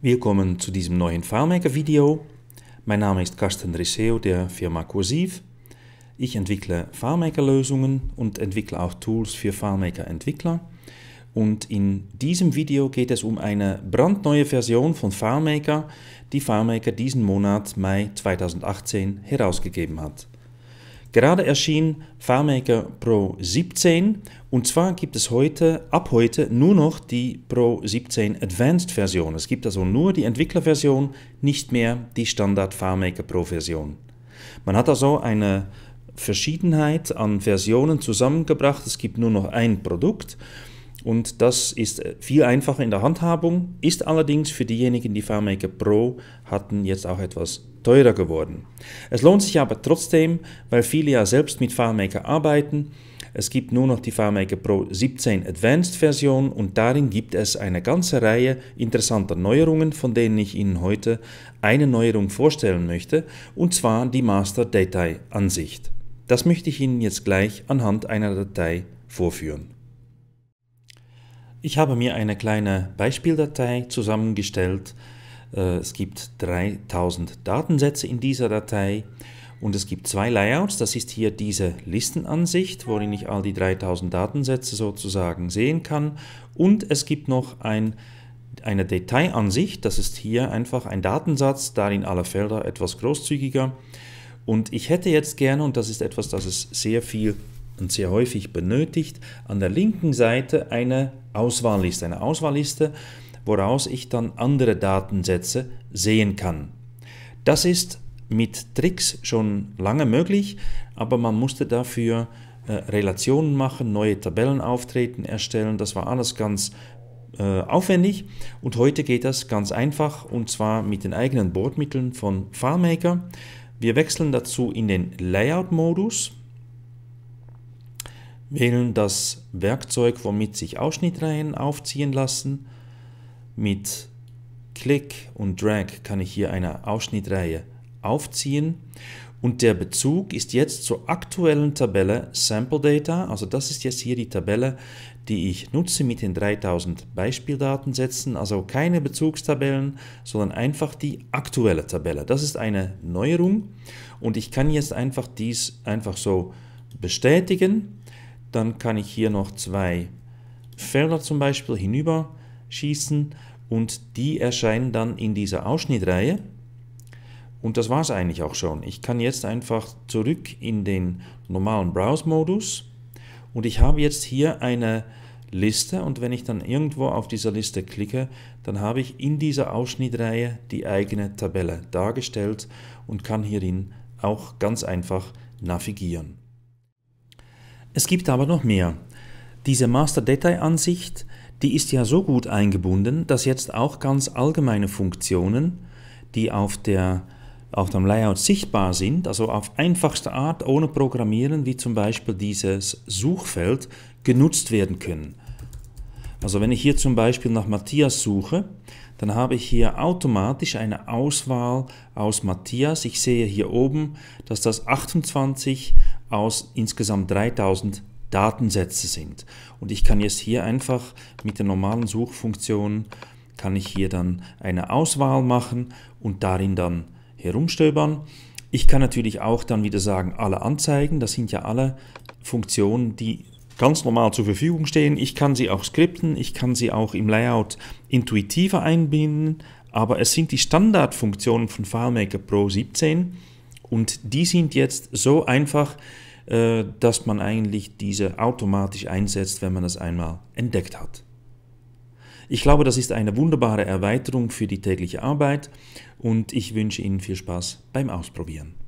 Willkommen zu diesem neuen FileMaker-Video. Mein Name ist Carsten Risseo der Firma Kursiv. Ich entwickle FileMaker-Lösungen und entwickle auch Tools für FileMaker-Entwickler. Und in diesem Video geht es um eine brandneue Version von FileMaker, die FileMaker diesen Monat Mai 2018 herausgegeben hat. Gerade erschien FileMaker Pro 17 und zwar gibt es heute, ab heute nur noch die Pro 17 Advanced Version. Es gibt also nur die Entwicklerversion, nicht mehr die Standard FileMaker Pro Version. Man hat also eine Verschiedenheit an Versionen zusammengebracht. Es gibt nur noch ein Produkt und das ist äh, viel einfacher in der Handhabung, ist allerdings für diejenigen, die FileMaker Pro hatten, jetzt auch etwas teurer geworden. Es lohnt sich aber trotzdem, weil viele ja selbst mit FileMaker arbeiten. Es gibt nur noch die FileMaker Pro 17 Advanced Version und darin gibt es eine ganze Reihe interessanter Neuerungen, von denen ich Ihnen heute eine Neuerung vorstellen möchte, und zwar die Master Datei Ansicht. Das möchte ich Ihnen jetzt gleich anhand einer Datei vorführen. Ich habe mir eine kleine Beispieldatei zusammengestellt. Äh, es gibt 3000 Datensätze in dieser Datei und es gibt zwei Layouts. Das ist hier diese Listenansicht, worin ich all die 3000 Datensätze sozusagen sehen kann. Und es gibt noch ein, eine Detailansicht. Das ist hier einfach ein Datensatz, darin alle Felder etwas großzügiger. Und ich hätte jetzt gerne, und das ist etwas, das es sehr viel und sehr häufig benötigt, an der linken Seite eine Auswahlliste, eine Auswahlliste, woraus ich dann andere Datensätze sehen kann. Das ist mit Tricks schon lange möglich, aber man musste dafür äh, Relationen machen, neue Tabellen auftreten, erstellen. Das war alles ganz äh, aufwendig und heute geht das ganz einfach und zwar mit den eigenen Bordmitteln von FileMaker. Wir wechseln dazu in den Layout-Modus Wählen das Werkzeug, womit sich Ausschnittreihen aufziehen lassen. Mit Klick und Drag kann ich hier eine Ausschnittreihe aufziehen. Und der Bezug ist jetzt zur aktuellen Tabelle Sample Data. Also das ist jetzt hier die Tabelle, die ich nutze mit den 3000 Beispieldatensätzen. Also keine Bezugstabellen, sondern einfach die aktuelle Tabelle. Das ist eine Neuerung und ich kann jetzt einfach dies einfach so bestätigen dann kann ich hier noch zwei Felder zum Beispiel hinüberschießen und die erscheinen dann in dieser Ausschnittreihe. Und das war es eigentlich auch schon. Ich kann jetzt einfach zurück in den normalen Browse-Modus und ich habe jetzt hier eine Liste und wenn ich dann irgendwo auf dieser Liste klicke, dann habe ich in dieser Ausschnittreihe die eigene Tabelle dargestellt und kann hierin auch ganz einfach navigieren. Es gibt aber noch mehr. Diese Master-Detail-Ansicht, die ist ja so gut eingebunden, dass jetzt auch ganz allgemeine Funktionen, die auf, der, auf dem Layout sichtbar sind, also auf einfachste Art ohne Programmieren, wie zum Beispiel dieses Suchfeld, genutzt werden können. Also wenn ich hier zum Beispiel nach Matthias suche, dann habe ich hier automatisch eine Auswahl aus Matthias. Ich sehe hier oben, dass das 28 aus insgesamt 3000 Datensätze sind. Und ich kann jetzt hier einfach mit der normalen Suchfunktion, kann ich hier dann eine Auswahl machen und darin dann herumstöbern. Ich kann natürlich auch dann wieder sagen, alle Anzeigen, das sind ja alle Funktionen, die ganz normal zur Verfügung stehen. Ich kann sie auch skripten, ich kann sie auch im Layout intuitiver einbinden, aber es sind die Standardfunktionen von FileMaker Pro 17, und die sind jetzt so einfach, äh, dass man eigentlich diese automatisch einsetzt, wenn man das einmal entdeckt hat. Ich glaube, das ist eine wunderbare Erweiterung für die tägliche Arbeit und ich wünsche Ihnen viel Spaß beim Ausprobieren.